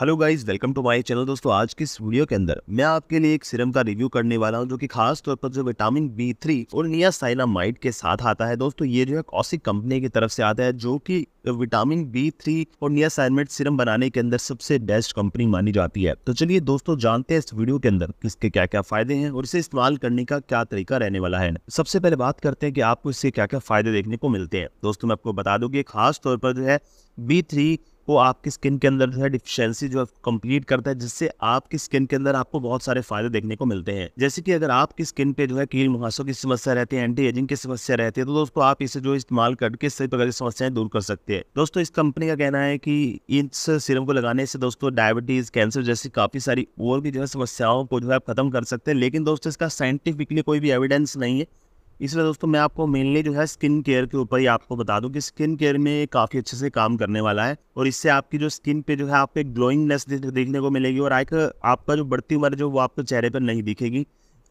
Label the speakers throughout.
Speaker 1: hello guys welcome to my channel दोस्तों आज की इस वीडियो के अंदर मैं आपके लिए एक सिरम का रिव्यू करने वाला हूं जो कि खास तौर पर जो विटामिन बी थ्री और नियासाइनामाइड के साथ आता है दोस्तों ये जो है कॉसिक कंपनी की तरफ से आता है जो कि विटामिन बी थ्री और नियासाइनमेट सिरम बनाने के अंदर सबसे बेस्ट कंपनी मानी जाती है तो चलिए दोस्तों जानते हैं इस वीडियो के अंदर इसके क्या क्या फायदे हैं और इसे इस्तेमाल करने का क्या तरीका रहने वाला है सबसे पहले बात करते हैं कि आपको इससे क्या क्या फायदे देखने को मिलते हैं दोस्तों मैं आपको बता दूँ कि खास तौर पर जो है बी थ्री वो आपकी स्किन के अंदर जो है डिफिशेंसी जो है कंप्लीट करता है जिससे आपकी स्किन के अंदर आपको बहुत सारे फायदे देखने को मिलते हैं जैसे कि अगर आपकी स्किन पे जो है कील मुहासों की समस्या रहती है एंटी एजिंग की समस्या रहती है तो दोस्तों आप इसे जो इस्तेमाल करके सभी प्रकार की समस्याएं दूर कर सकते हैं दोस्तों इस कंपनी का कहना है की इस सिरम को लगाने से दोस्तों डायबिटीज कैंसर जैसी काफी सारी और भी जो है समस्याओं को जो है खत्म कर सकते हैं लेकिन दोस्तों इसका साइंटिफिकली कोई भी एविडेंस नहीं है इसलिए दोस्तों मैं आपको मेनली जो है स्किन केयर के ऊपर ही आपको बता दूं कि स्किन केयर में काफ़ी अच्छे से काम करने वाला है और इससे आपकी जो स्किन पे जो है आपको एक ग्लोइंगनेस देखने को मिलेगी और एक आपका जो बढ़ती उम्र जो वो आपके चेहरे पर नहीं दिखेगी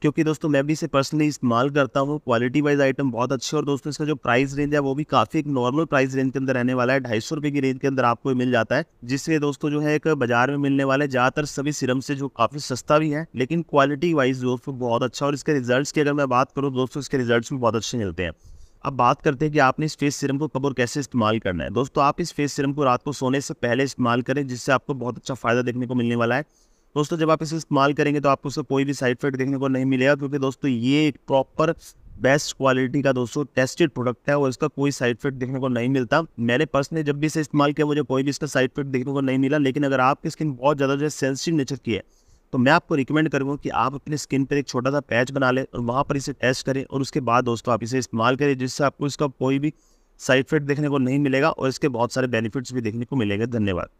Speaker 1: क्योंकि दोस्तों मैं भी इसे पर्सनली इस्तेमाल करता हूँ क्वालिटी वाइज आइटम बहुत अच्छे और दोस्तों इसका जो प्राइस रेंज है वो भी काफ़ी एक नॉर्मल प्राइस रेंज के अंदर रहने वाला है ढाई सौ रुपए की रेंज के अंदर आपको मिल जाता है जिससे दोस्तों जो है एक बाजार में मिलने वाले ज़्यादातर सभी सिरम से जो काफ़ी सस्ता भी है लेकिन क्वालिटी वाइज दोस्तों बहुत अच्छा और इसके रिजल्ट की अगर मैं बात करूँ दोस्तों इसके रिजल्ट भी बहुत अच्छे मिलते हैं अब बात करते हैं कि आपने इस फेस सिरम को कब और कैसे इस्तेमाल करना है दोस्तों आप इस फेस सिरम को रात को सोने से पहले इस्तेमाल करें जिससे आपको बहुत अच्छा फ़ायदा देखने को मिलने वाला है दोस्तों जब आप इसे इस्तेमाल करेंगे तो आपको उसको कोई भी साइड इफेक्ट देखने को नहीं मिलेगा क्योंकि दोस्तों ये एक प्रॉपर बेस्ट क्वालिटी का दोस्तों टेस्टेड प्रोडक्ट है और इसका कोई साइड इफेक्ट देखने को नहीं मिलता मैंने पर्सनली जब भी इसे इस्तेमाल किया मुझे कोई भी इसका साइड इफेक्ट देखने को नहीं मिला लेकिन अगर आपकी स्किन बहुत ज़्यादा जो है सेंसिटिव नेचर की है तो मैं आपको रिकमेंड करूँगा कि आप अपनी स्किन पर एक छोटा सा पैच बना लें और वहाँ पर इसे टेस्ट करें और उसके बाद दोस्तों आप इसे इस्तेमाल करें जिससे आपको इसका कोई भी साइड इफेक्ट देखने को नहीं मिलेगा और इसके बहुत सारे बेनिफिट्स भी देखने को मिलेंगे धन्यवाद